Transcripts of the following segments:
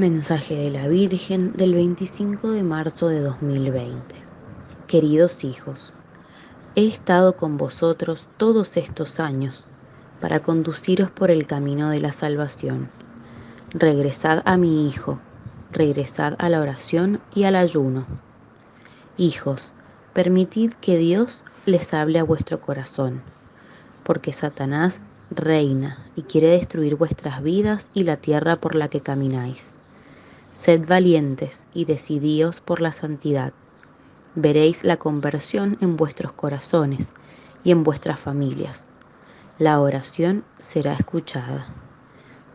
Mensaje de la Virgen del 25 de marzo de 2020. Queridos hijos, he estado con vosotros todos estos años para conduciros por el camino de la salvación. Regresad a mi Hijo, regresad a la oración y al ayuno. Hijos, permitid que Dios les hable a vuestro corazón, porque Satanás reina y quiere destruir vuestras vidas y la tierra por la que camináis. Sed valientes y decidíos por la santidad. Veréis la conversión en vuestros corazones y en vuestras familias. La oración será escuchada.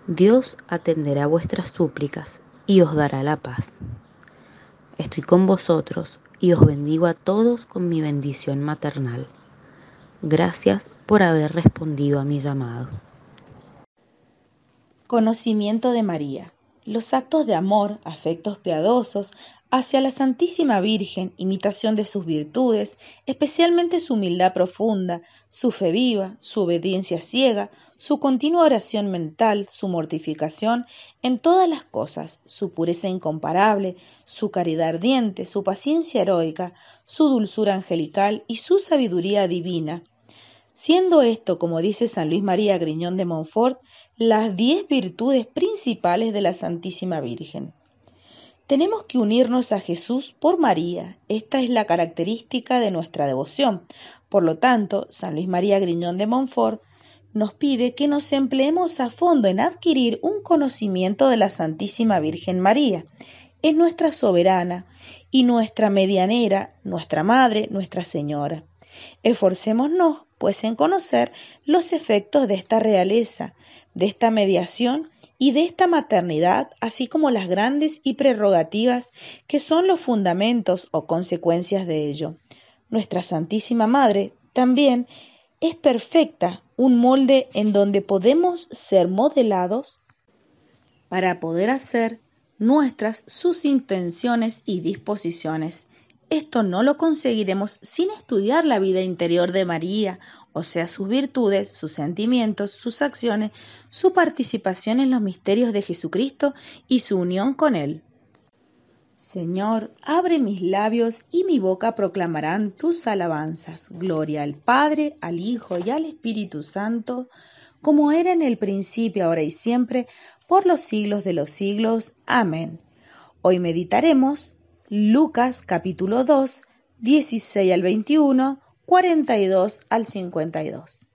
Dios atenderá vuestras súplicas y os dará la paz. Estoy con vosotros y os bendigo a todos con mi bendición maternal. Gracias por haber respondido a mi llamado. Conocimiento de María los actos de amor, afectos piadosos, hacia la Santísima Virgen, imitación de sus virtudes, especialmente su humildad profunda, su fe viva, su obediencia ciega, su continua oración mental, su mortificación en todas las cosas, su pureza incomparable, su caridad ardiente, su paciencia heroica, su dulzura angelical y su sabiduría divina siendo esto, como dice San Luis María Griñón de Montfort, las diez virtudes principales de la Santísima Virgen. Tenemos que unirnos a Jesús por María. Esta es la característica de nuestra devoción. Por lo tanto, San Luis María Griñón de Montfort nos pide que nos empleemos a fondo en adquirir un conocimiento de la Santísima Virgen María. Es nuestra soberana y nuestra medianera, nuestra madre, nuestra señora. Esforcémonos pues en conocer los efectos de esta realeza, de esta mediación y de esta maternidad, así como las grandes y prerrogativas que son los fundamentos o consecuencias de ello. Nuestra Santísima Madre también es perfecta, un molde en donde podemos ser modelados para poder hacer nuestras sus intenciones y disposiciones esto no lo conseguiremos sin estudiar la vida interior de María, o sea, sus virtudes, sus sentimientos, sus acciones, su participación en los misterios de Jesucristo y su unión con Él. Señor, abre mis labios y mi boca proclamarán tus alabanzas. Gloria al Padre, al Hijo y al Espíritu Santo, como era en el principio, ahora y siempre, por los siglos de los siglos. Amén. Hoy meditaremos Lucas capítulo 2, 16 al 21, 42 al 52.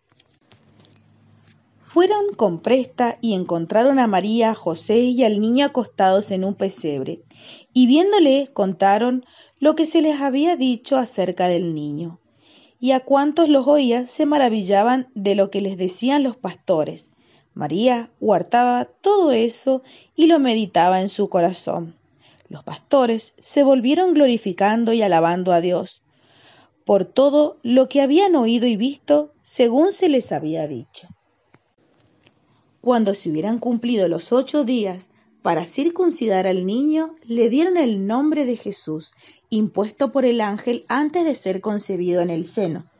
Fueron con presta y encontraron a María, José y al niño acostados en un pesebre, y viéndole contaron lo que se les había dicho acerca del niño. Y a cuantos los oía se maravillaban de lo que les decían los pastores. María guardaba todo eso y lo meditaba en su corazón los pastores se volvieron glorificando y alabando a Dios por todo lo que habían oído y visto según se les había dicho. Cuando se hubieran cumplido los ocho días para circuncidar al niño, le dieron el nombre de Jesús, impuesto por el ángel antes de ser concebido en el seno.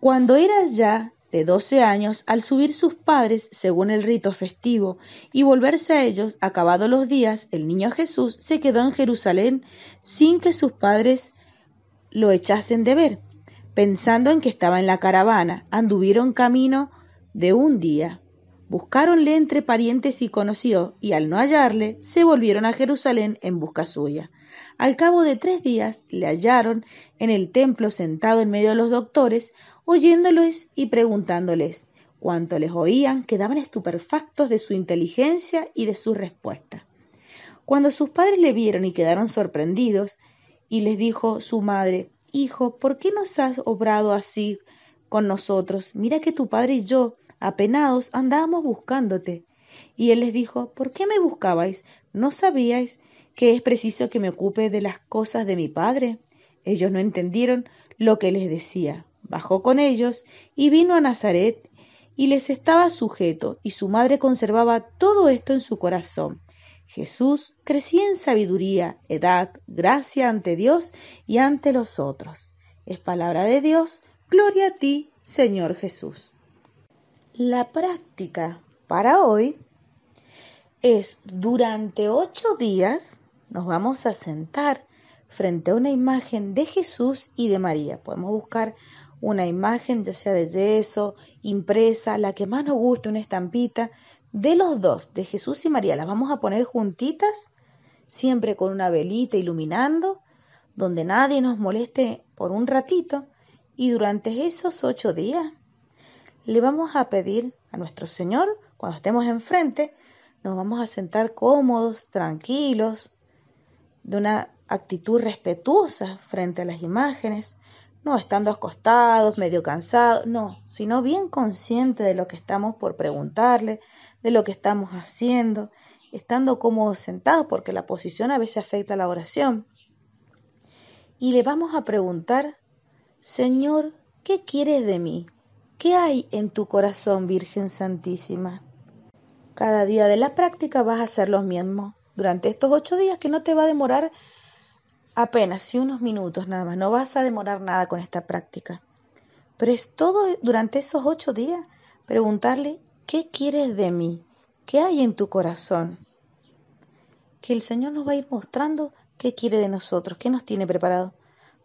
Cuando era ya de 12 años al subir sus padres según el rito festivo y volverse a ellos, acabados los días, el niño Jesús se quedó en Jerusalén sin que sus padres lo echasen de ver. Pensando en que estaba en la caravana, anduvieron camino de un día. Buscaronle entre parientes y conocidos, y al no hallarle, se volvieron a Jerusalén en busca suya. Al cabo de tres días le hallaron en el templo sentado en medio de los doctores, oyéndoles y preguntándoles. Cuanto les oían, quedaban estupefactos de su inteligencia y de su respuesta. Cuando sus padres le vieron y quedaron sorprendidos, y les dijo su madre, Hijo, ¿por qué nos has obrado así con nosotros? Mira que tu padre y yo apenados andábamos buscándote. Y él les dijo, ¿por qué me buscabais? ¿No sabíais que es preciso que me ocupe de las cosas de mi padre? Ellos no entendieron lo que les decía. Bajó con ellos y vino a Nazaret y les estaba sujeto, y su madre conservaba todo esto en su corazón. Jesús crecía en sabiduría, edad, gracia ante Dios y ante los otros. Es palabra de Dios. Gloria a ti, Señor Jesús. La práctica para hoy es durante ocho días nos vamos a sentar frente a una imagen de Jesús y de María. Podemos buscar una imagen, ya sea de yeso, impresa, la que más nos guste, una estampita, de los dos, de Jesús y María. Las vamos a poner juntitas, siempre con una velita iluminando, donde nadie nos moleste por un ratito. Y durante esos ocho días le vamos a pedir a nuestro Señor, cuando estemos enfrente, nos vamos a sentar cómodos, tranquilos, de una actitud respetuosa frente a las imágenes, no estando acostados, medio cansados, no, sino bien consciente de lo que estamos por preguntarle, de lo que estamos haciendo, estando cómodos sentados, porque la posición a veces afecta a la oración. Y le vamos a preguntar, Señor, ¿qué quieres de mí? ¿Qué hay en tu corazón, Virgen Santísima? Cada día de la práctica vas a hacer lo mismo. Durante estos ocho días que no te va a demorar apenas, sí, unos minutos nada más. No vas a demorar nada con esta práctica. Pero es todo durante esos ocho días preguntarle, ¿qué quieres de mí? ¿Qué hay en tu corazón? Que el Señor nos va a ir mostrando qué quiere de nosotros, qué nos tiene preparado.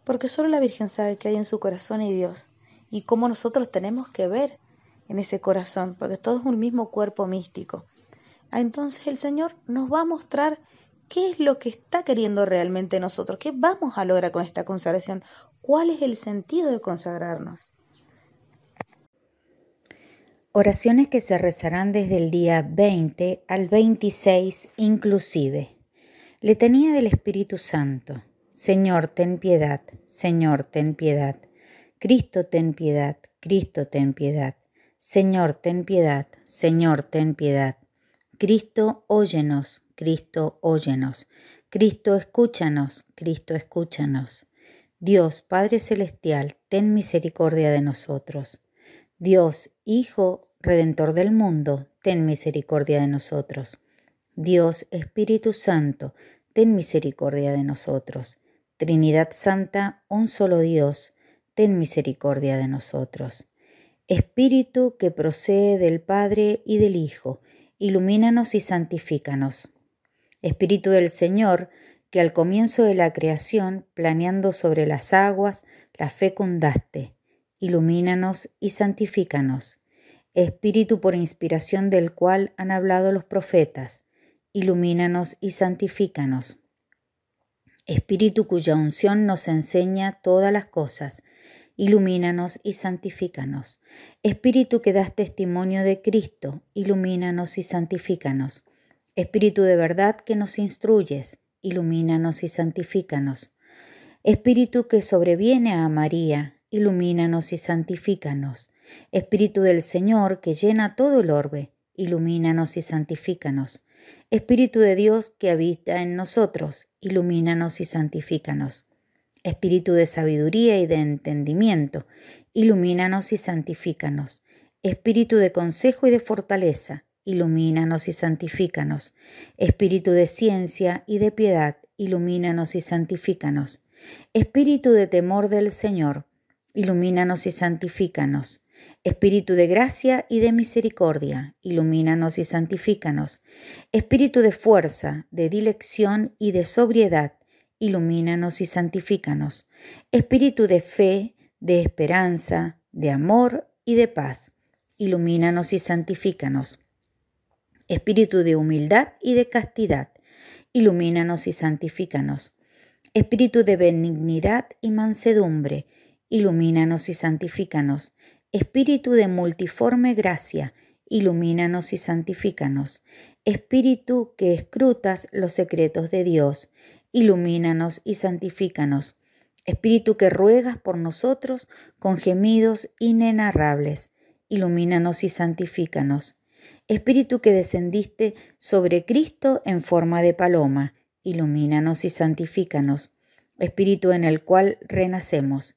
Porque solo la Virgen sabe qué hay en su corazón y Dios y cómo nosotros tenemos que ver en ese corazón, porque todo es un mismo cuerpo místico. Ah, entonces el Señor nos va a mostrar qué es lo que está queriendo realmente nosotros, qué vamos a lograr con esta consagración, cuál es el sentido de consagrarnos. Oraciones que se rezarán desde el día 20 al 26 inclusive. Le tenía del Espíritu Santo. Señor, ten piedad. Señor, ten piedad. Cristo, ten piedad, Cristo, ten piedad. Señor, ten piedad, Señor, ten piedad. Cristo, óyenos, Cristo, óyenos. Cristo, escúchanos, Cristo, escúchanos. Dios, Padre Celestial, ten misericordia de nosotros. Dios, Hijo, Redentor del mundo, ten misericordia de nosotros. Dios, Espíritu Santo, ten misericordia de nosotros. Trinidad Santa, un solo Dios, ten misericordia de nosotros. Espíritu que procede del Padre y del Hijo, ilumínanos y santifícanos. Espíritu del Señor, que al comienzo de la creación, planeando sobre las aguas, la fecundaste, ilumínanos y santifícanos. Espíritu por inspiración del cual han hablado los profetas, ilumínanos y santifícanos. Espíritu cuya unción nos enseña todas las cosas, ilumínanos y santifícanos. Espíritu que das testimonio de Cristo, ilumínanos y santifícanos. Espíritu de verdad que nos instruyes, ilumínanos y santifícanos. Espíritu que sobreviene a María, ilumínanos y santifícanos. Espíritu del Señor que llena todo el orbe, ilumínanos y santifícanos. Espíritu de Dios que habita en nosotros, ilumínanos y santifícanos. Espíritu de sabiduría y de entendimiento, ilumínanos y santifícanos. Espíritu de consejo y de fortaleza, ilumínanos y santifícanos. Espíritu de ciencia y de piedad, ilumínanos y santifícanos. Espíritu de temor del Señor, ilumínanos y santifícanos. Espíritu de gracia y de misericordia, ilumínanos y santifícanos. Espíritu de fuerza, de dilección y de sobriedad, ilumínanos y santifícanos. Espíritu de fe, de esperanza, de amor y de paz, ilumínanos y santifícanos. Espíritu de humildad y de castidad, ilumínanos y santifícanos. Espíritu de benignidad y mansedumbre, ilumínanos y santifícanos. Espíritu de multiforme gracia, ilumínanos y santifícanos. Espíritu que escrutas los secretos de Dios, ilumínanos y santifícanos. Espíritu que ruegas por nosotros con gemidos inenarrables, ilumínanos y santifícanos. Espíritu que descendiste sobre Cristo en forma de paloma, ilumínanos y santifícanos. Espíritu en el cual renacemos,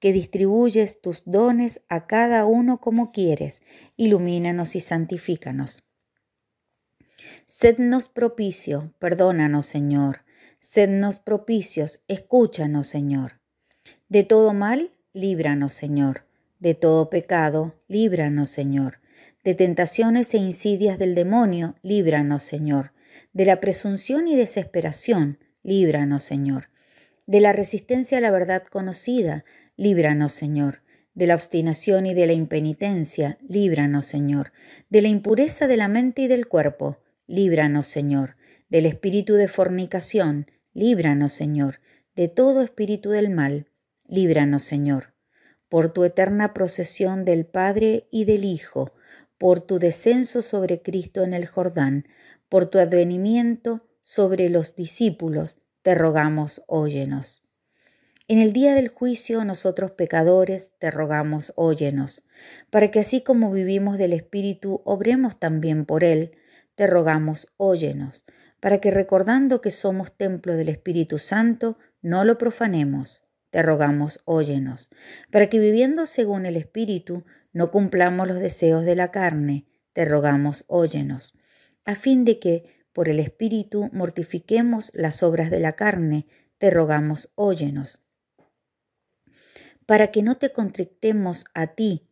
que distribuyes tus dones a cada uno como quieres. Ilumínanos y santifícanos. Sednos propicio, perdónanos, Señor. Sednos propicios, escúchanos, Señor. De todo mal, líbranos, Señor. De todo pecado, líbranos, Señor. De tentaciones e insidias del demonio, líbranos, Señor. De la presunción y desesperación, líbranos, Señor. De la resistencia a la verdad conocida, Líbranos, Señor, de la obstinación y de la impenitencia, líbranos, Señor, de la impureza de la mente y del cuerpo, líbranos, Señor, del espíritu de fornicación, líbranos, Señor, de todo espíritu del mal, líbranos, Señor, por tu eterna procesión del Padre y del Hijo, por tu descenso sobre Cristo en el Jordán, por tu advenimiento sobre los discípulos, te rogamos, óyenos. En el día del juicio, nosotros pecadores, te rogamos, óyenos, para que así como vivimos del Espíritu, obremos también por Él. Te rogamos, óyenos, para que recordando que somos templo del Espíritu Santo, no lo profanemos. Te rogamos, óyenos, para que viviendo según el Espíritu, no cumplamos los deseos de la carne. Te rogamos, óyenos, a fin de que, por el Espíritu, mortifiquemos las obras de la carne. Te rogamos, óyenos para que no te contrictemos a ti,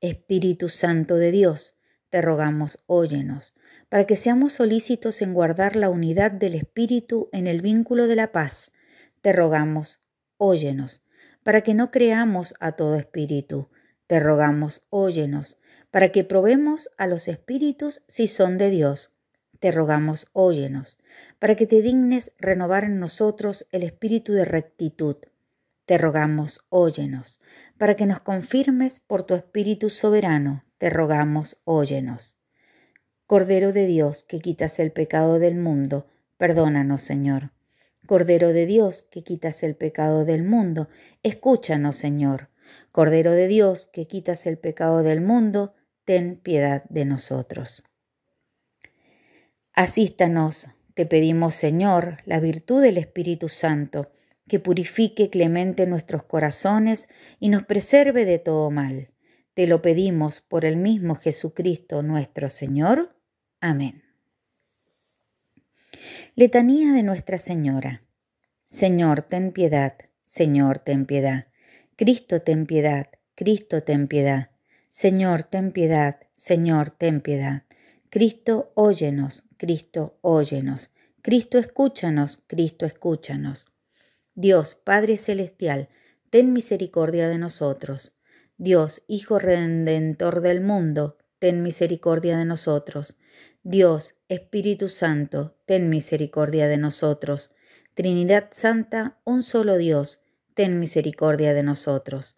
Espíritu Santo de Dios, te rogamos, óyenos, para que seamos solícitos en guardar la unidad del Espíritu en el vínculo de la paz, te rogamos, óyenos, para que no creamos a todo espíritu, te rogamos, óyenos, para que probemos a los espíritus si son de Dios. Te rogamos, óyenos, para que te dignes renovar en nosotros el espíritu de rectitud te rogamos, óyenos, para que nos confirmes por tu Espíritu soberano, te rogamos, óyenos. Cordero de Dios, que quitas el pecado del mundo, perdónanos, Señor. Cordero de Dios, que quitas el pecado del mundo, escúchanos, Señor. Cordero de Dios, que quitas el pecado del mundo, ten piedad de nosotros. Asístanos, te pedimos, Señor, la virtud del Espíritu Santo, que purifique clemente nuestros corazones y nos preserve de todo mal. Te lo pedimos por el mismo Jesucristo nuestro Señor. Amén. Letanía de Nuestra Señora. Señor, ten piedad, Señor, ten piedad. Cristo, ten piedad, Cristo, ten piedad. Señor, ten piedad, Señor, ten piedad. Cristo, óyenos, Cristo, óyenos. Cristo, escúchanos, Cristo, escúchanos. Dios, Padre Celestial, ten misericordia de nosotros. Dios, Hijo Redentor del mundo, ten misericordia de nosotros. Dios, Espíritu Santo, ten misericordia de nosotros. Trinidad Santa, un solo Dios, ten misericordia de nosotros.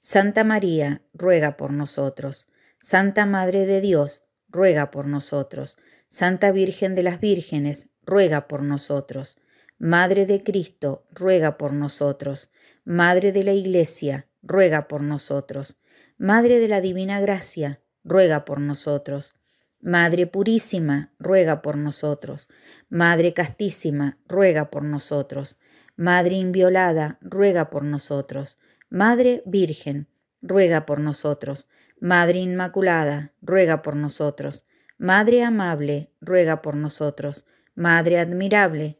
Santa María, ruega por nosotros. Santa Madre de Dios, ruega por nosotros. Santa Virgen de las Vírgenes, ruega por nosotros. Madre de Cristo, ruega por nosotros. Madre de la Iglesia, ruega por nosotros. Madre de la Divina Gracia, ruega por nosotros. Madre Purísima, ruega por nosotros. Madre Castísima, ruega por nosotros. Madre Inviolada, ruega por nosotros. Madre Virgen, ruega por nosotros. Madre Inmaculada, ruega por nosotros. Madre Amable, ruega por nosotros. Madre Admirable,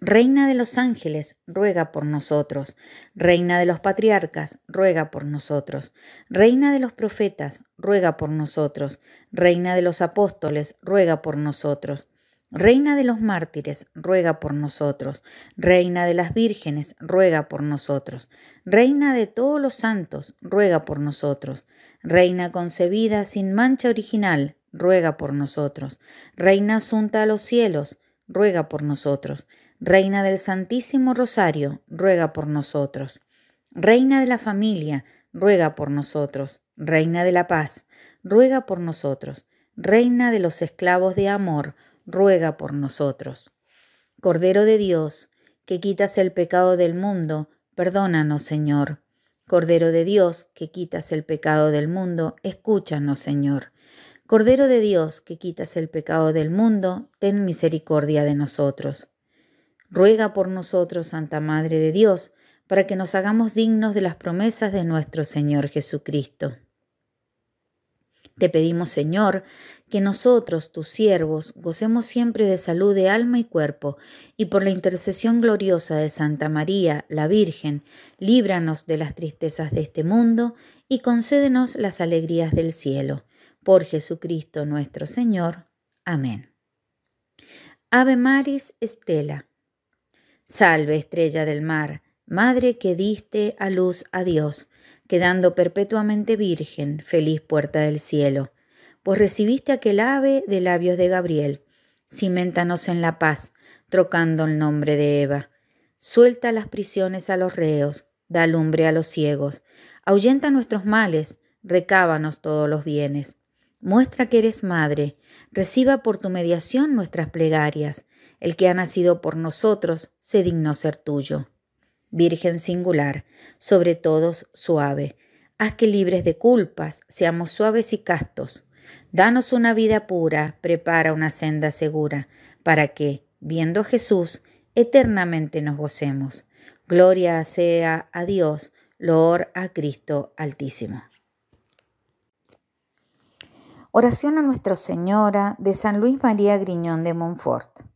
Reina de los ángeles, ruega por nosotros. Reina de los patriarcas, ruega por nosotros. Reina de los profetas, ruega por nosotros. Reina de los apóstoles, ruega por nosotros. Reina de los mártires, ruega por nosotros. Reina de las vírgenes, ruega por nosotros. Reina de todos los santos, ruega por nosotros. Reina concebida sin mancha original, ruega por nosotros. Reina asunta a los cielos, ruega por nosotros. Reina del Santísimo Rosario, ruega por nosotros. Reina de la familia, ruega por nosotros. Reina de la paz, ruega por nosotros. Reina de los esclavos de amor, ruega por nosotros. Cordero de Dios, que quitas el pecado del mundo, perdónanos, Señor. Cordero de Dios, que quitas el pecado del mundo, escúchanos, Señor. Cordero de Dios, que quitas el pecado del mundo, ten misericordia de nosotros ruega por nosotros, Santa Madre de Dios, para que nos hagamos dignos de las promesas de nuestro Señor Jesucristo. Te pedimos, Señor, que nosotros, tus siervos, gocemos siempre de salud de alma y cuerpo, y por la intercesión gloriosa de Santa María, la Virgen, líbranos de las tristezas de este mundo y concédenos las alegrías del cielo. Por Jesucristo nuestro Señor. Amén. Ave Maris Estela Salve, estrella del mar, madre que diste a luz a Dios, quedando perpetuamente virgen, feliz puerta del cielo, pues recibiste aquel ave de labios de Gabriel. Cimentanos en la paz, trocando el nombre de Eva. Suelta las prisiones a los reos, da lumbre a los ciegos, ahuyenta nuestros males, recábanos todos los bienes. Muestra que eres madre, reciba por tu mediación nuestras plegarias, el que ha nacido por nosotros, se dignó ser tuyo. Virgen singular, sobre todos suave, haz que libres de culpas seamos suaves y castos. Danos una vida pura, prepara una senda segura, para que, viendo a Jesús, eternamente nos gocemos. Gloria sea a Dios, loor a Cristo Altísimo. Oración a Nuestra Señora de San Luis María Griñón de Montfort.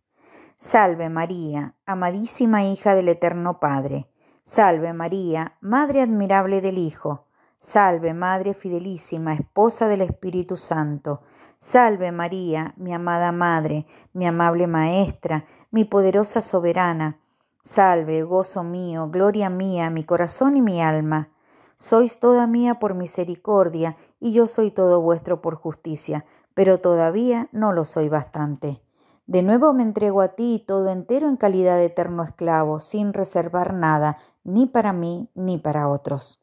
Salve María, amadísima hija del Eterno Padre. Salve María, Madre admirable del Hijo. Salve Madre fidelísima, esposa del Espíritu Santo. Salve María, mi amada Madre, mi amable Maestra, mi poderosa soberana. Salve, gozo mío, gloria mía, mi corazón y mi alma. Sois toda mía por misericordia, y yo soy todo vuestro por justicia, pero todavía no lo soy bastante. De nuevo me entrego a ti todo entero en calidad de eterno esclavo, sin reservar nada, ni para mí ni para otros.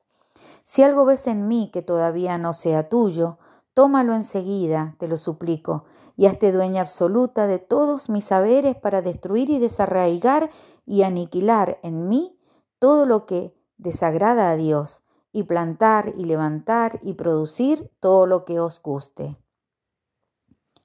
Si algo ves en mí que todavía no sea tuyo, tómalo enseguida, te lo suplico, y hazte dueña absoluta de todos mis saberes para destruir y desarraigar y aniquilar en mí todo lo que desagrada a Dios, y plantar y levantar y producir todo lo que os guste.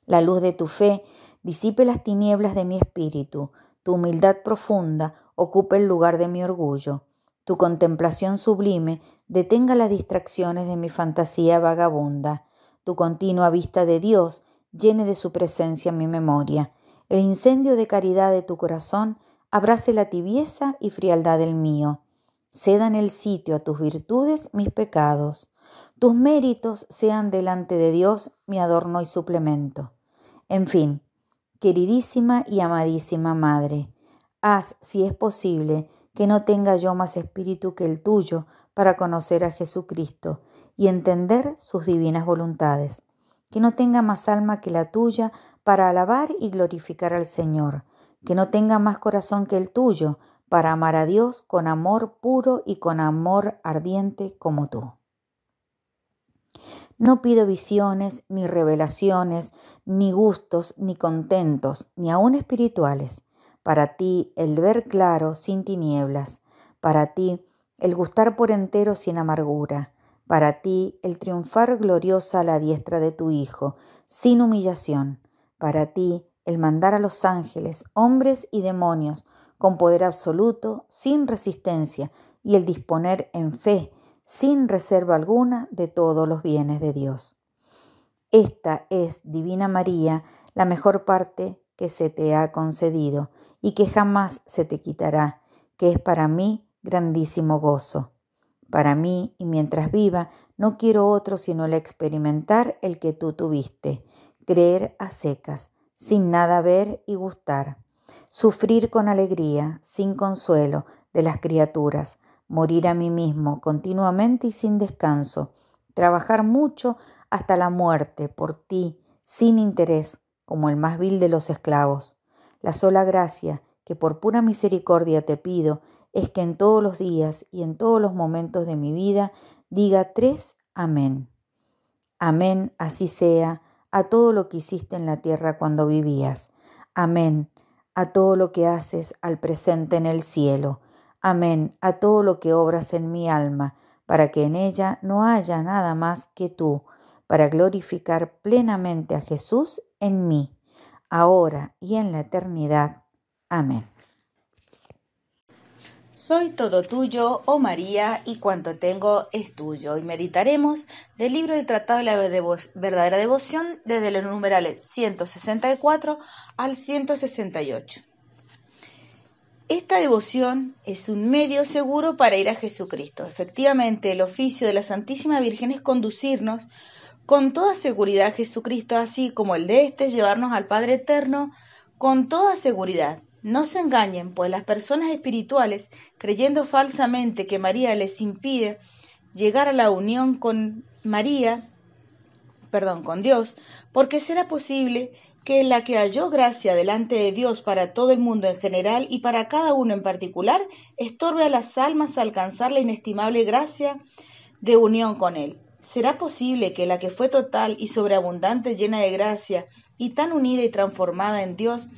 La luz de tu fe disipe las tinieblas de mi espíritu, tu humildad profunda ocupe el lugar de mi orgullo, tu contemplación sublime detenga las distracciones de mi fantasía vagabunda, tu continua vista de Dios llene de su presencia mi memoria, el incendio de caridad de tu corazón abrace la tibieza y frialdad del mío. en el sitio a tus virtudes mis pecados. Tus méritos sean delante de Dios mi adorno y suplemento. En fin, Queridísima y amadísima Madre, haz, si es posible, que no tenga yo más espíritu que el tuyo para conocer a Jesucristo y entender sus divinas voluntades. Que no tenga más alma que la tuya para alabar y glorificar al Señor. Que no tenga más corazón que el tuyo para amar a Dios con amor puro y con amor ardiente como tú. No pido visiones, ni revelaciones, ni gustos, ni contentos, ni aun espirituales. Para ti el ver claro sin tinieblas. Para ti el gustar por entero sin amargura. Para ti el triunfar gloriosa a la diestra de tu Hijo, sin humillación. Para ti el mandar a los ángeles, hombres y demonios, con poder absoluto, sin resistencia, y el disponer en fe sin reserva alguna de todos los bienes de Dios. Esta es, Divina María, la mejor parte que se te ha concedido y que jamás se te quitará, que es para mí grandísimo gozo. Para mí, y mientras viva, no quiero otro sino el experimentar el que tú tuviste, creer a secas, sin nada ver y gustar, sufrir con alegría, sin consuelo, de las criaturas, morir a mí mismo continuamente y sin descanso, trabajar mucho hasta la muerte por ti, sin interés, como el más vil de los esclavos. La sola gracia que por pura misericordia te pido es que en todos los días y en todos los momentos de mi vida diga tres amén. Amén, así sea, a todo lo que hiciste en la tierra cuando vivías. Amén, a todo lo que haces al presente en el cielo. Amén a todo lo que obras en mi alma, para que en ella no haya nada más que tú, para glorificar plenamente a Jesús en mí, ahora y en la eternidad. Amén. Soy todo tuyo, oh María, y cuanto tengo es tuyo. Y meditaremos del libro del Tratado de la Verdadera Devoción desde los numerales 164 al 168. Esta devoción es un medio seguro para ir a Jesucristo. Efectivamente, el oficio de la Santísima Virgen es conducirnos con toda seguridad a Jesucristo, así como el de éste llevarnos al Padre Eterno con toda seguridad. No se engañen, pues las personas espirituales, creyendo falsamente que María les impide llegar a la unión con María, perdón, con Dios, porque será posible que la que halló gracia delante de Dios para todo el mundo en general y para cada uno en particular, estorbe a las almas a alcanzar la inestimable gracia de unión con Él. ¿Será posible que la que fue total y sobreabundante, llena de gracia, y tan unida y transformada en Dios,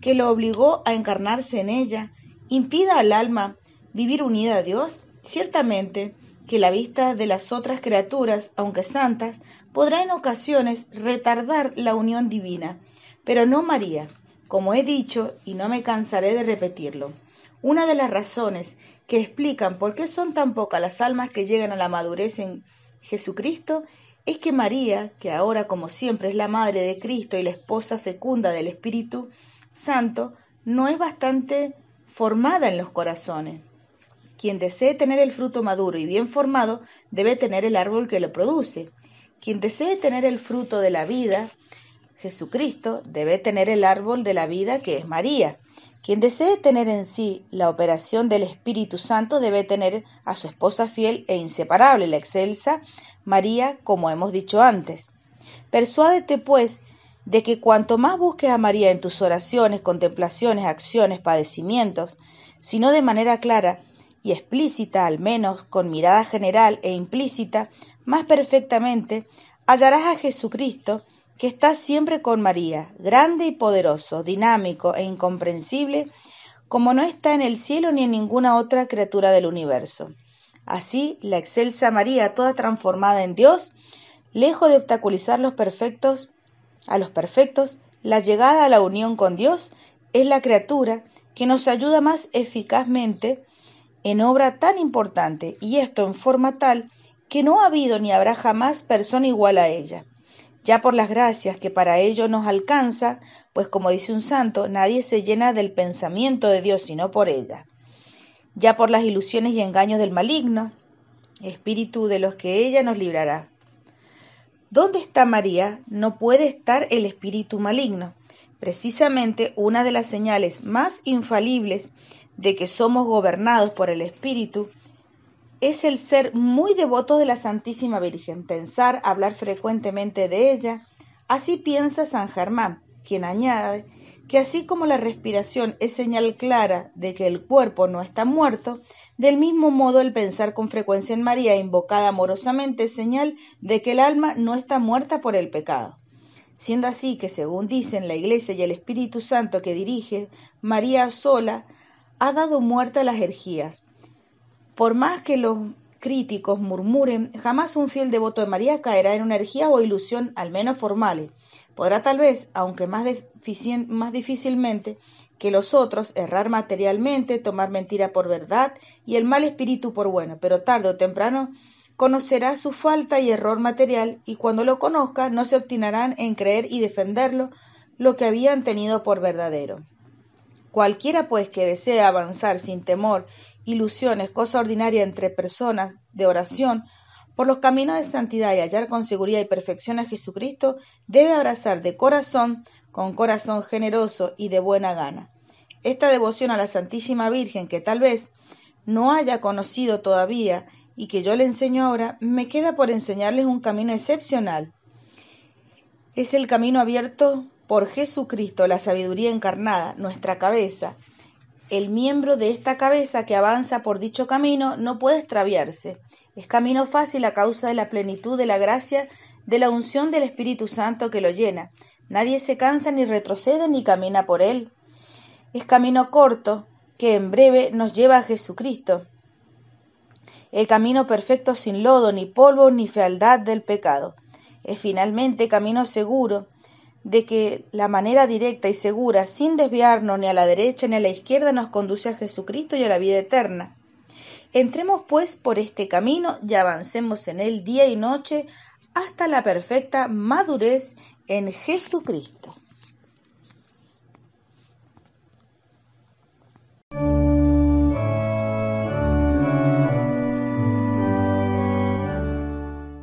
que lo obligó a encarnarse en ella, impida al alma vivir unida a Dios? Ciertamente que la vista de las otras criaturas, aunque santas, podrá en ocasiones retardar la unión divina, pero no, María, como he dicho, y no me cansaré de repetirlo, una de las razones que explican por qué son tan pocas las almas que llegan a la madurez en Jesucristo es que María, que ahora como siempre es la madre de Cristo y la esposa fecunda del Espíritu Santo, no es bastante formada en los corazones. Quien desee tener el fruto maduro y bien formado debe tener el árbol que lo produce. Quien desee tener el fruto de la vida Jesucristo debe tener el árbol de la vida que es María. Quien desee tener en sí la operación del Espíritu Santo debe tener a su esposa fiel e inseparable, la excelsa María, como hemos dicho antes. Persuádete, pues, de que cuanto más busques a María en tus oraciones, contemplaciones, acciones, padecimientos, sino de manera clara y explícita, al menos con mirada general e implícita, más perfectamente hallarás a Jesucristo que está siempre con María, grande y poderoso, dinámico e incomprensible, como no está en el cielo ni en ninguna otra criatura del universo. Así, la excelsa María, toda transformada en Dios, lejos de obstaculizar los perfectos, a los perfectos, la llegada a la unión con Dios es la criatura que nos ayuda más eficazmente en obra tan importante, y esto en forma tal que no ha habido ni habrá jamás persona igual a ella ya por las gracias que para ello nos alcanza, pues como dice un santo, nadie se llena del pensamiento de Dios sino por ella, ya por las ilusiones y engaños del maligno, espíritu de los que ella nos librará. ¿Dónde está María? No puede estar el espíritu maligno. Precisamente una de las señales más infalibles de que somos gobernados por el espíritu es el ser muy devoto de la Santísima Virgen, pensar, hablar frecuentemente de ella. Así piensa San Germán, quien añade que así como la respiración es señal clara de que el cuerpo no está muerto, del mismo modo el pensar con frecuencia en María invocada amorosamente es señal de que el alma no está muerta por el pecado. Siendo así que, según dicen la Iglesia y el Espíritu Santo que dirige, María sola ha dado muerte a las energías. Por más que los críticos murmuren, jamás un fiel devoto de María caerá en una energía o ilusión, al menos formales. Podrá tal vez, aunque más, difícilmente que los otros, errar materialmente, tomar mentira por verdad y el mal espíritu por bueno, pero tarde o temprano conocerá su falta y error material y cuando lo conozca no se obtinarán en creer y defenderlo lo que habían tenido por verdadero. Cualquiera pues que desee avanzar sin temor ilusiones, cosa ordinaria entre personas de oración, por los caminos de santidad y hallar con seguridad y perfección a Jesucristo, debe abrazar de corazón, con corazón generoso y de buena gana. Esta devoción a la Santísima Virgen, que tal vez no haya conocido todavía y que yo le enseño ahora, me queda por enseñarles un camino excepcional. Es el camino abierto por Jesucristo, la sabiduría encarnada, nuestra cabeza, el miembro de esta cabeza que avanza por dicho camino no puede extraviarse. Es camino fácil a causa de la plenitud de la gracia, de la unción del Espíritu Santo que lo llena. Nadie se cansa ni retrocede ni camina por él. Es camino corto que en breve nos lleva a Jesucristo. El camino perfecto sin lodo, ni polvo, ni fealdad del pecado. Es finalmente camino seguro de que la manera directa y segura, sin desviarnos ni a la derecha ni a la izquierda, nos conduce a Jesucristo y a la vida eterna. Entremos pues por este camino y avancemos en él día y noche hasta la perfecta madurez en Jesucristo.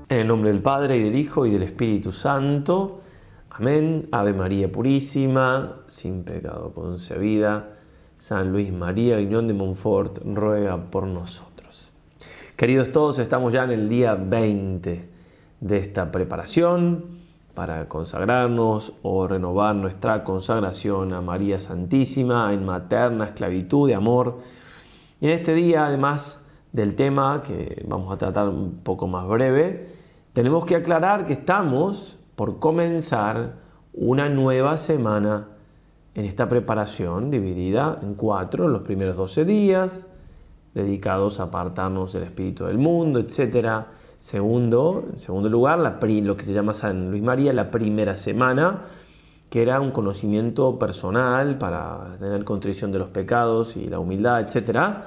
En el nombre del Padre y del Hijo y del Espíritu Santo. Amén. Ave María Purísima, sin pecado concebida. San Luis María Guiñón de Montfort, ruega por nosotros. Queridos todos, estamos ya en el día 20 de esta preparación para consagrarnos o renovar nuestra consagración a María Santísima en materna esclavitud de amor. Y en este día, además del tema que vamos a tratar un poco más breve, tenemos que aclarar que estamos por comenzar una nueva semana en esta preparación dividida en cuatro, los primeros 12 días, dedicados a apartarnos del espíritu del mundo, etcétera Segundo, en segundo lugar, la lo que se llama San Luis María, la primera semana, que era un conocimiento personal para tener contrición de los pecados y la humildad, etcétera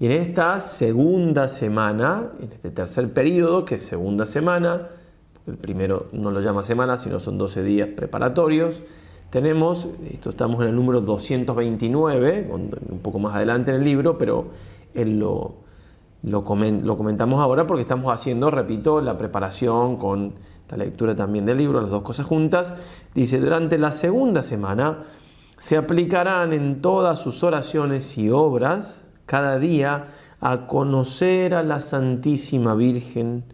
Y en esta segunda semana, en este tercer periodo, que es segunda semana, el primero no lo llama semana, sino son 12 días preparatorios. Tenemos, esto estamos en el número 229, un poco más adelante en el libro, pero lo, lo comentamos ahora porque estamos haciendo, repito, la preparación con la lectura también del libro, las dos cosas juntas. Dice, durante la segunda semana se aplicarán en todas sus oraciones y obras cada día a conocer a la Santísima Virgen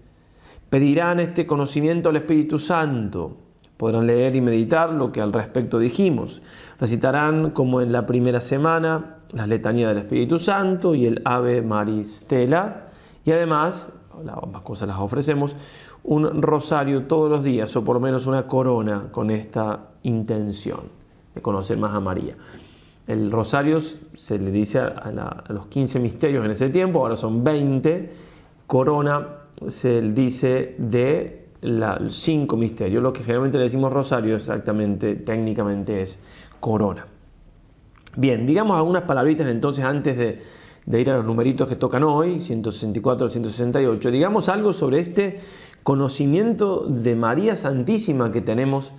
Pedirán este conocimiento al Espíritu Santo. Podrán leer y meditar lo que al respecto dijimos. Recitarán, como en la primera semana, la letanía del Espíritu Santo y el Ave Maristela. Y además, ambas cosas las ofrecemos, un rosario todos los días o por lo menos una corona con esta intención de conocer más a María. El rosario se le dice a, a los 15 misterios en ese tiempo, ahora son 20, corona se dice de la, cinco misterios. Lo que generalmente le decimos rosario exactamente, técnicamente es corona. Bien, digamos algunas palabritas entonces antes de, ir a los numeritos que tocan hoy, 164 168. Digamos algo sobre este conocimiento de María Santísima que tenemos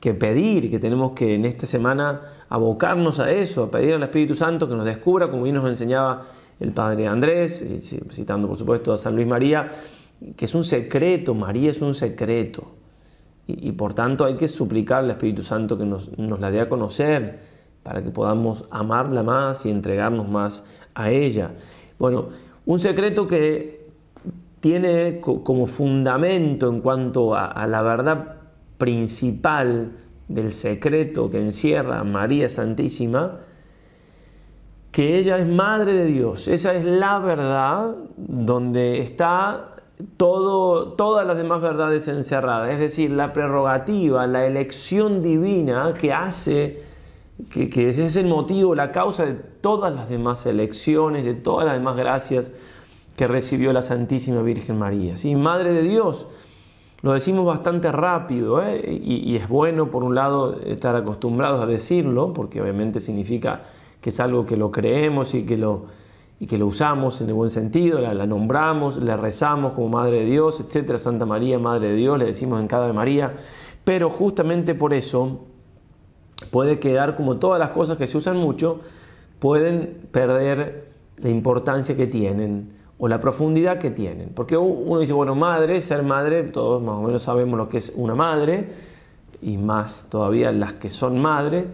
que pedir, que tenemos que en esta semana abocarnos a eso, a pedir al Espíritu Santo que nos descubra, como bien nos enseñaba el padre Andrés, citando por supuesto a San Luis María, que es un secreto, María es un secreto. Y, por tanto hay que suplicar al Espíritu Santo que nos, la dé a conocer para que podamos amarla más y entregarnos más a ella. Bueno, un secreto que tiene como fundamento en cuanto a la verdad principal del secreto que encierra María Santísima, que ella es madre de Dios. Esa es la verdad donde está todas las demás verdades encerradas. Es decir, la prerrogativa, la elección divina que hace, que, es el motivo, la causa de todas las demás elecciones, de todas las demás gracias que recibió la Santísima Virgen María. ¿sí? Madre de Dios, lo decimos bastante rápido ¿eh? y es bueno, por un lado, estar acostumbrados a decirlo, porque obviamente significa que es algo que lo creemos y que lo, y que lo usamos en el buen sentido, la, nombramos, la rezamos como Madre de Dios, etcétera, Santa María, Madre de Dios, le decimos en cada de María, pero justamente por eso puede quedar como todas las cosas que se usan mucho, pueden perder la importancia que tienen o la profundidad que tienen. Porque uno dice, bueno, madre, ser madre, todos más o menos sabemos lo que es una madre, y más todavía las que son madre,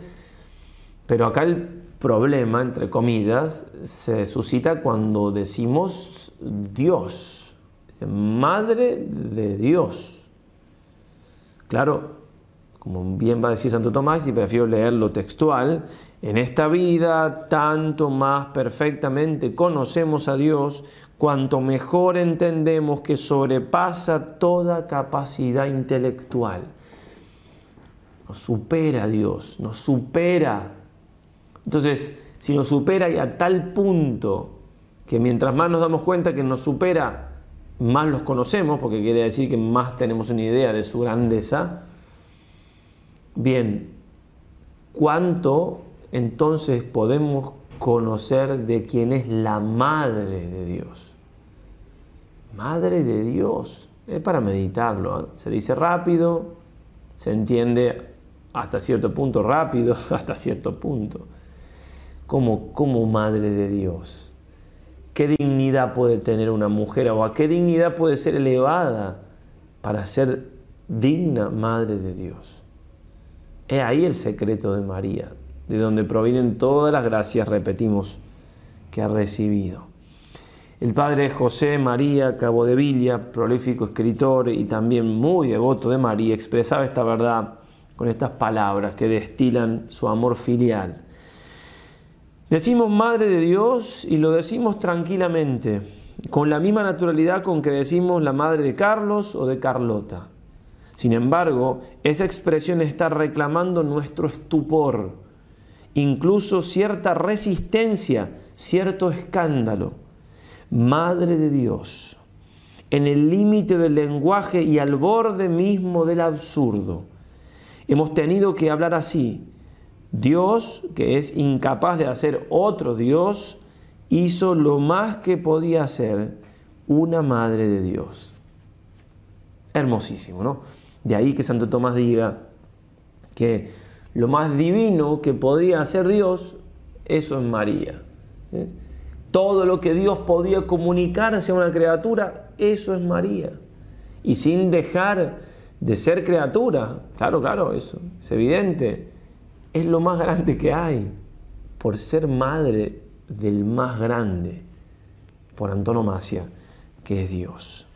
pero acá el problema, entre comillas, se suscita cuando decimos Dios, Madre de Dios. Claro, como bien va a decir Santo Tomás, y prefiero leerlo textual, en esta vida tanto más perfectamente conocemos a Dios, cuanto mejor entendemos que sobrepasa toda capacidad intelectual. Nos supera Dios, nos supera entonces, si nos supera y a tal punto que mientras más nos damos cuenta que nos supera, más los conocemos, porque quiere decir que más tenemos una idea de su grandeza, bien, ¿cuánto entonces podemos conocer de quién es la madre de Dios? Madre de Dios, es para meditarlo, ¿ah? se dice rápido, se entiende hasta cierto punto rápido, hasta cierto punto como, madre de Dios. ¿Qué dignidad puede tener una mujer o a qué dignidad puede ser elevada para ser digna madre de Dios? Es ahí el secreto de María, de donde provienen todas las gracias, repetimos, que ha recibido. El padre José María Cabo de Villa, prolífico escritor y también muy devoto de María, expresaba esta verdad con estas palabras que destilan su amor filial Decimos Madre de Dios y lo decimos tranquilamente, con la misma naturalidad con que decimos la Madre de Carlos o de Carlota. Sin embargo, esa expresión está reclamando nuestro estupor, incluso cierta resistencia, cierto escándalo. Madre de Dios, en el límite del lenguaje y al borde mismo del absurdo. Hemos tenido que hablar así, Dios, que es incapaz de hacer otro Dios, hizo lo más que podía hacer una madre de Dios. Hermosísimo, ¿no? De ahí que Santo Tomás diga que lo más divino que podía hacer Dios, eso es María. ¿eh? Todo lo que Dios podía comunicarse a una criatura, eso es María. Y sin dejar de ser criatura, claro, claro, eso es evidente es lo más grande que hay, por ser madre del más grande, por antonomasia, que es Dios.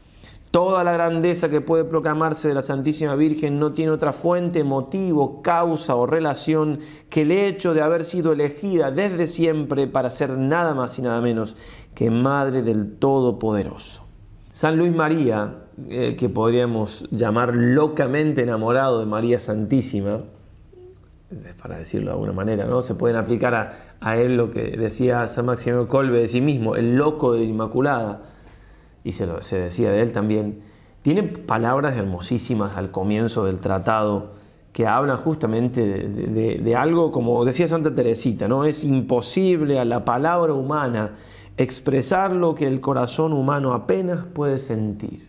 Toda la grandeza que puede proclamarse de la Santísima Virgen no tiene otra fuente, motivo, causa o relación que el hecho de haber sido elegida desde siempre para ser nada más y nada menos que Madre del Todopoderoso. San Luis María, eh, que podríamos llamar locamente enamorado de María Santísima, eh, para decirlo de alguna manera, ¿no? Se pueden aplicar a, él lo que decía San Maximiliano Colbe de sí mismo, el loco de la Inmaculada, y se, decía de él también. Tiene palabras hermosísimas al comienzo del tratado que hablan justamente de, algo, como decía Santa Teresita, ¿no? Es imposible a la palabra humana expresar lo que el corazón humano apenas puede sentir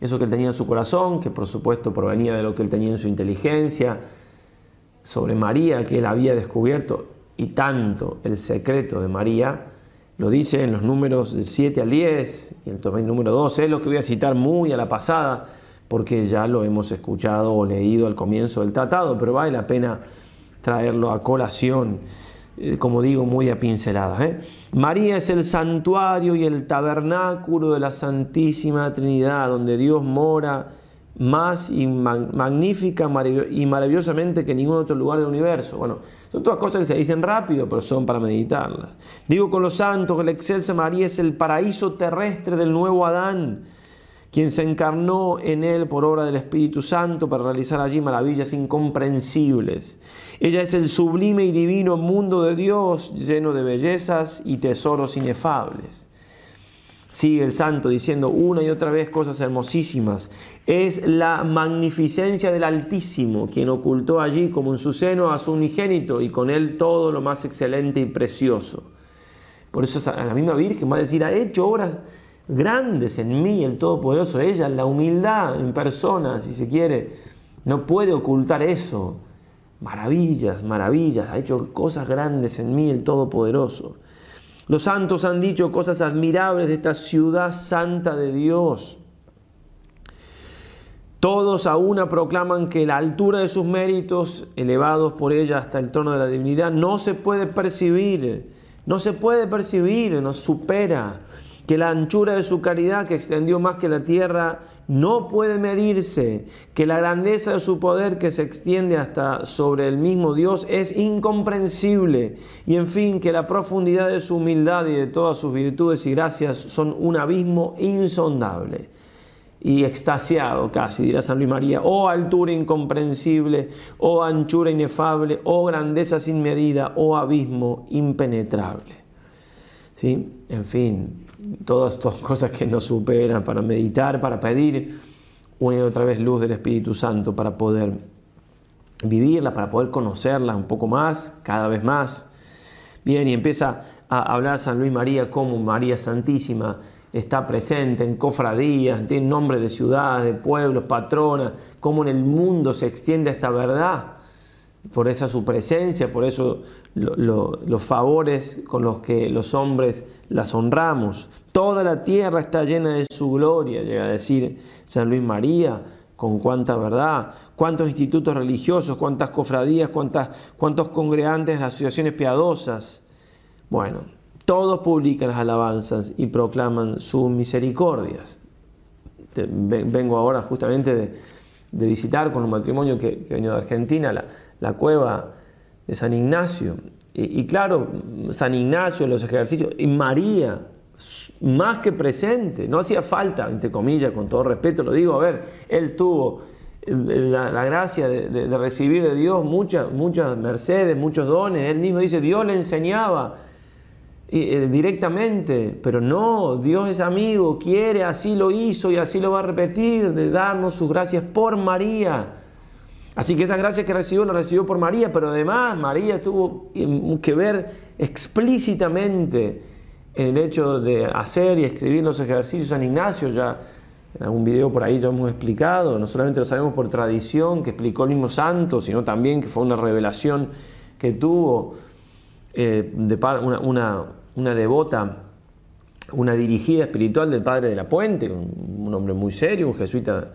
eso que él tenía en su corazón, que por supuesto provenía de lo que él tenía en su inteligencia, sobre María que él había descubierto y tanto el secreto de María, lo dice en los números del 7 al 10 y el el número 12, es lo que voy a citar muy a la pasada porque ya lo hemos escuchado o leído al comienzo del tratado, pero vale la pena traerlo a colación, eh, como digo, muy a pinceladas. ¿eh? María es el santuario y el tabernáculo de la Santísima Trinidad, donde Dios mora más y magnífica y maravillosamente que ningún otro lugar del universo. Bueno, son todas cosas que se dicen rápido, pero son para meditarlas. Digo con los santos que la excelsa María es el paraíso terrestre del nuevo Adán, quien se encarnó en él por obra del Espíritu Santo para realizar allí maravillas incomprensibles. Ella es el sublime y divino mundo de Dios, lleno de bellezas y tesoros inefables. Sigue el santo diciendo una y otra vez cosas hermosísimas. Es la magnificencia del Altísimo, quien ocultó allí como en su seno a su unigénito y con él todo lo más excelente y precioso. Por eso la misma Virgen va a decir, ha hecho obras grandes en mí, el Todopoderoso. Ella, la humildad en persona, si se quiere, no puede ocultar eso. Maravillas, maravillas, ha hecho cosas grandes en mí, el Todopoderoso. Los santos han dicho cosas admirables de esta ciudad santa de Dios. Todos a una proclaman que la altura de sus méritos, elevados por ella hasta el trono de la divinidad, no se puede percibir, no se puede percibir, nos supera que la anchura de su caridad, que extendió más que la tierra, no puede medirse, que la grandeza de su poder, que se extiende hasta sobre el mismo Dios, es incomprensible, y en fin, que la profundidad de su humildad y de todas sus virtudes y gracias son un abismo insondable y extasiado casi, dirá San Luis María, oh altura incomprensible, oh anchura inefable, oh grandeza sin medida, oh abismo impenetrable. ¿Sí? En fin, todas estas cosas que nos superan, para meditar, para pedir una y otra vez luz del Espíritu Santo, para poder vivirla, para poder conocerla un poco más, cada vez más. Bien, y empieza a hablar San Luis María como María Santísima está presente en cofradías, tiene nombre de ciudades, de pueblos, patronas, cómo en el mundo se extiende esta verdad por esa su presencia, por eso los favores con los que los hombres las honramos. Toda la tierra está llena de su gloria, llega a decir San Luis María, con cuánta verdad, cuántos institutos religiosos, cuántas cofradías, cuántas, cuántos congregantes, asociaciones piadosas. Bueno, todos publican las alabanzas y proclaman sus misericordias. Vengo ahora justamente de, visitar con un matrimonio que, que de Argentina la, la cueva de San Ignacio. Y, claro, San Ignacio, los ejercicios, y María, más que presente, no hacía falta, entre comillas, con todo respeto, lo digo, a ver, él tuvo la, gracia de, recibir de Dios muchas, muchas mercedes, muchos dones, él mismo dice, Dios le enseñaba eh, directamente, pero no, Dios es amigo, quiere, así lo hizo y así lo va a repetir, de darnos sus gracias por María. Así que esas gracias que recibió las recibió por María, pero además María tuvo que ver explícitamente en el hecho de hacer y escribir los ejercicios San Ignacio, ya en algún video por ahí lo hemos explicado, no solamente lo sabemos por tradición que explicó el mismo santo, sino también que fue una revelación que tuvo eh, de una, devota, una dirigida espiritual del padre de la Puente, un hombre muy serio, un jesuita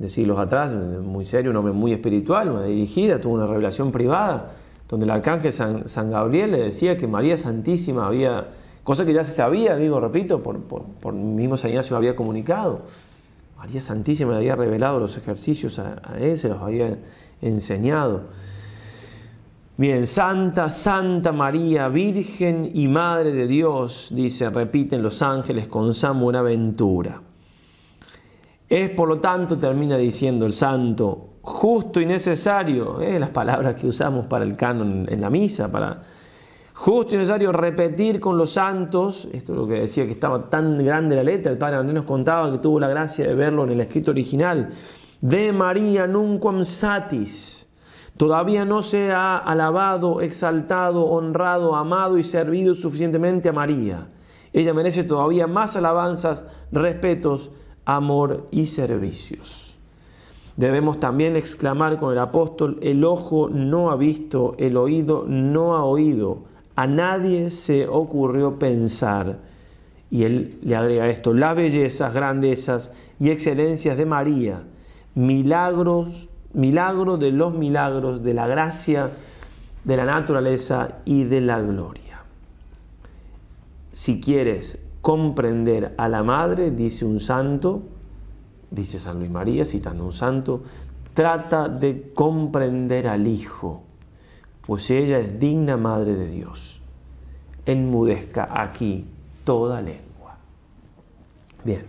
de siglos atrás, muy serio, un hombre muy espiritual, una dirigida, tuvo una revelación privada, donde el arcángel San, Gabriel le decía que María Santísima había, cosa que ya se sabía, digo, repito, por, por, por mismo San Ignacio había comunicado. María Santísima le había revelado los ejercicios a, a él, se los había enseñado. Bien, Santa, Santa María, Virgen y Madre de Dios, dice, repiten los ángeles con San Buenaventura. Es por lo tanto, termina diciendo el santo, justo y necesario, eh, las palabras que usamos para el canon en la misa, para justo y necesario repetir con los santos, esto es lo que decía que estaba tan grande la letra, el padre Andrés nos contaba que tuvo la gracia de verlo en el escrito original, de María nunquam satis, todavía no se ha alabado, exaltado, honrado, amado y servido suficientemente a María. Ella merece todavía más alabanzas, respetos amor y servicios. Debemos también exclamar con el apóstol, el ojo no ha visto, el oído no ha oído, a nadie se ocurrió pensar. Y él le agrega esto, las bellezas, grandezas y excelencias de María, milagros, milagro de los milagros, de la gracia, de la naturaleza y de la gloria. Si quieres comprender a la madre, dice un santo, dice San Luis María citando un santo, trata de comprender al hijo, pues ella es digna madre de Dios. Enmudezca aquí toda lengua. Bien,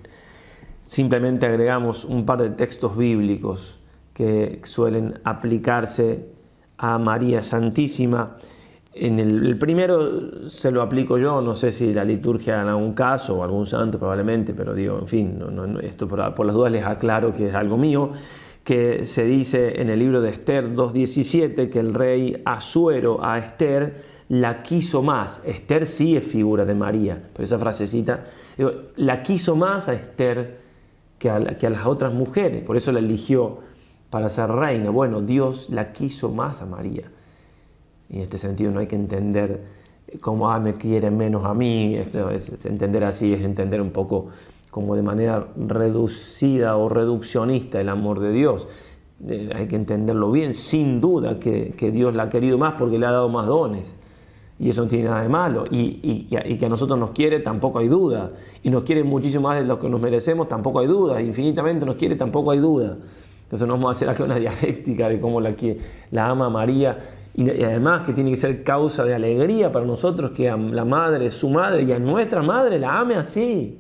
simplemente agregamos un par de textos bíblicos que suelen aplicarse a María Santísima. En el, primero se lo aplico yo, no sé si la liturgia en algún caso o algún santo probablemente, pero digo, en fin, esto por, las dudas les aclaro que es algo mío, que se dice en el libro de Esther 2.17 que el rey Azuero a Esther la quiso más. Esther sí es figura de María, pero esa frasecita, la quiso más a Esther que a las otras mujeres, por eso la eligió para ser reina. Bueno, Dios la quiso más a María. Y en este sentido no hay que entender como, ah, me quiere menos a mí, Esto es, entender así, es entender un poco como de manera reducida o reduccionista el amor de Dios. Eh, hay que entenderlo bien, sin duda que, Dios la ha querido más porque le ha dado más dones. Y eso no tiene nada de malo. Y, que a nosotros nos quiere, tampoco hay duda. Y nos quiere muchísimo más de lo que nos merecemos, tampoco hay duda. Infinitamente nos quiere, tampoco hay duda. Entonces no vamos a hacer aquí una dialéctica de cómo la, la ama María y, además que tiene que ser causa de alegría para nosotros que a la madre, su madre y a nuestra madre la ame así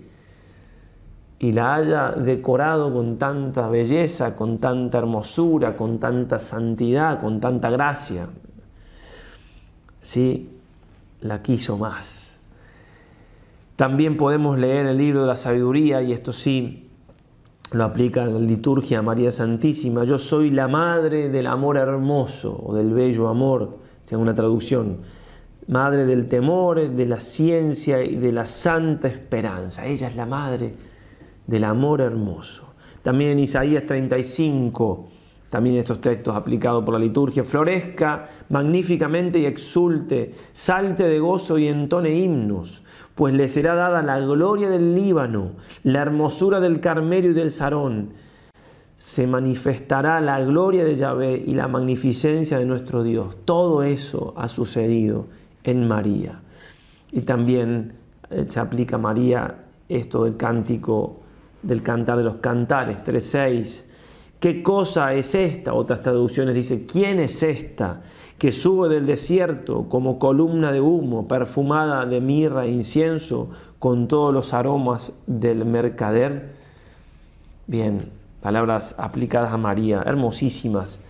y la haya decorado con tanta belleza, con tanta hermosura, con tanta santidad, con tanta gracia. Sí, la quiso más. También podemos leer el libro de la sabiduría, y esto sí, lo aplica la liturgia a María Santísima, yo soy la madre del amor hermoso o del bello amor, según una traducción, madre del temor, de la ciencia y de la santa esperanza, ella es la madre del amor hermoso. También en Isaías 35, también estos textos aplicados por la liturgia, florezca magníficamente y exulte, salte de gozo y entone himnos, pues le será dada la gloria del Líbano, la hermosura del Carmelo y del Sarón. Se manifestará la gloria de Yahvé y la magnificencia de nuestro Dios. Todo eso ha sucedido en María. Y también eh, se aplica a María esto del cántico, del cantar de los cantares, 3.6. ¿Qué cosa es esta? Otras traducciones dicen ¿quién es esta? que sube del desierto como columna de humo, perfumada de mirra e incienso, con todos los aromas del mercader. Bien, palabras aplicadas a María, hermosísimas,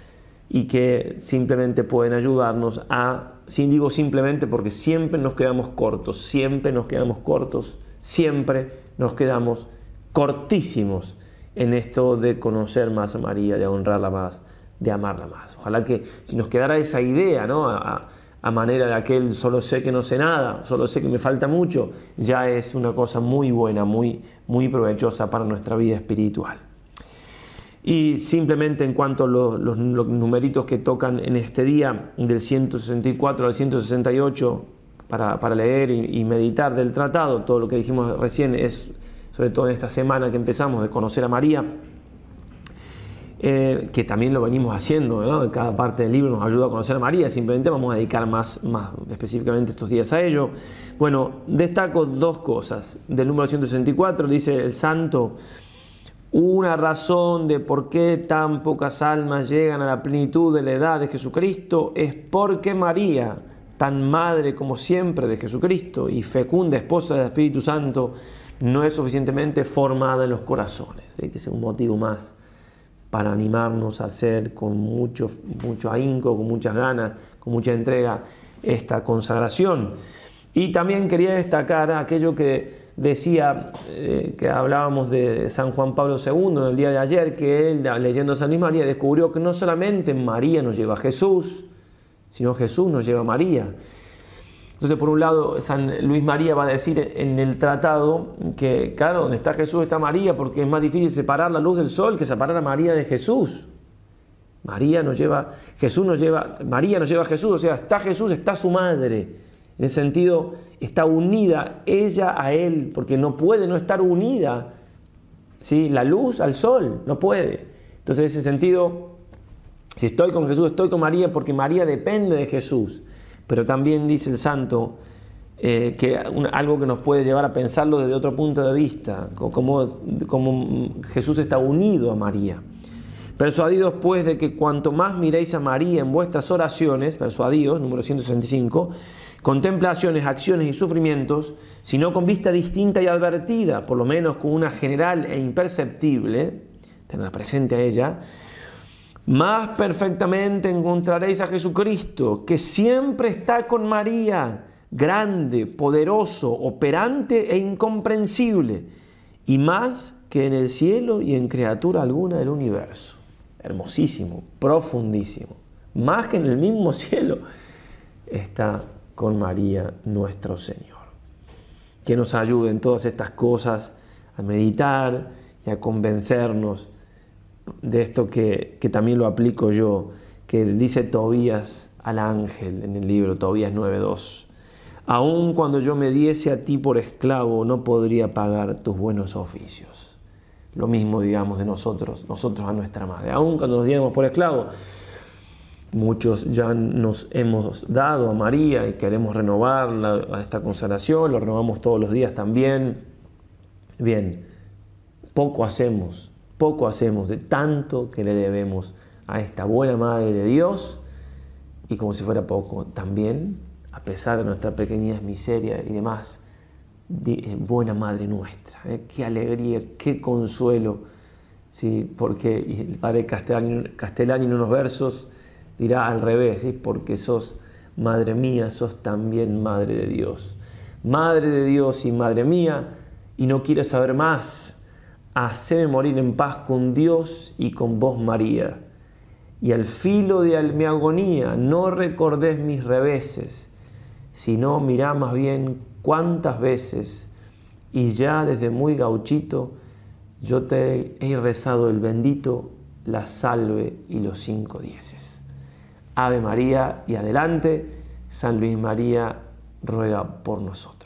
y que simplemente pueden ayudarnos a, sin digo simplemente porque siempre nos quedamos cortos, siempre nos quedamos cortos, siempre nos quedamos cortísimos en esto de conocer más a María, de honrarla más de amarla más. Ojalá que si nos quedara esa idea, ¿no? A, manera de aquel solo sé que no sé nada, solo sé que me falta mucho, ya es una cosa muy buena, muy, muy provechosa para nuestra vida espiritual. Y simplemente en cuanto a los, numeritos que tocan en este día, del 164 al 168, para, leer y, y, meditar del tratado, todo lo que dijimos recién es, sobre todo en esta semana que empezamos, de conocer a María, eh, que también lo venimos haciendo, cada parte del libro nos ayuda a conocer a María, simplemente vamos a dedicar más, más específicamente estos días a ello. Bueno, destaco dos cosas. Del número 164 dice el santo, una razón de por qué tan pocas almas llegan a la plenitud de la edad de Jesucristo es porque María, tan madre como siempre de Jesucristo y fecunda esposa del Espíritu Santo, no es suficientemente formada en los corazones. ¿eh? que ser un motivo más para animarnos a hacer con mucho, mucho ahínco, con muchas ganas, con mucha entrega esta consagración. Y también quería destacar aquello que decía, eh, que hablábamos de San Juan Pablo II el día de ayer, que él, leyendo San Luis María, descubrió que no solamente María nos lleva a Jesús, sino Jesús nos lleva a María. Entonces, por un lado, San Luis María va a decir en el tratado que, claro, donde está Jesús está María, porque es más difícil separar la luz del sol que separar a María de Jesús. María nos lleva, Jesús nos lleva, María nos lleva a Jesús, o sea, está Jesús, está su madre. En ese sentido, está unida ella a él, porque no puede no estar unida, ¿sí? La luz al sol, no puede. Entonces, en ese sentido, si estoy con Jesús, estoy con María, porque María depende de Jesús. Pero también dice el santo eh, que algo que nos puede llevar a pensarlo desde otro punto de vista, como, Jesús está unido a María. Persuadidos pues de que cuanto más miréis a María en vuestras oraciones, persuadidos, número 165, contemplaciones, acciones y sufrimientos, sino con vista distinta y advertida, por lo menos con una general e imperceptible, tenga presente a ella, más perfectamente encontraréis a Jesucristo, que siempre está con María, grande, poderoso, operante e incomprensible, y más que en el cielo y en criatura alguna del universo. Hermosísimo, profundísimo. Más que en el mismo cielo, está con María nuestro Señor. Que nos ayude en todas estas cosas a meditar y a convencernos de esto que, también lo aplico yo, que dice Tobías al ángel en el libro, Tobías 9.2. Aun cuando yo me diese a ti por esclavo, no podría pagar tus buenos oficios. Lo mismo digamos de nosotros, nosotros a nuestra madre. Aun cuando nos diéramos por esclavo, muchos ya nos hemos dado a María y queremos renovar a esta consagración, lo renovamos todos los días también. Bien, poco hacemos poco hacemos de tanto que le debemos a esta buena Madre de Dios y como si fuera poco, también, a pesar de nuestra pequeñez, miseria y demás, eh, buena Madre nuestra. Eh, qué alegría, qué consuelo, ¿sí? porque el Padre Castellani, en unos versos dirá al revés, porque sos Madre mía, sos también Madre de Dios. Madre de Dios y Madre mía, y no quiero saber más, Haceme morir en paz con Dios y con vos, María. Y al filo de mi agonía, no recordés mis reveses, sino mirá más bien cuántas veces, y ya desde muy gauchito, yo te he rezado el bendito, la salve y los cinco dieces. Ave María y adelante, San Luis María ruega por nosotros.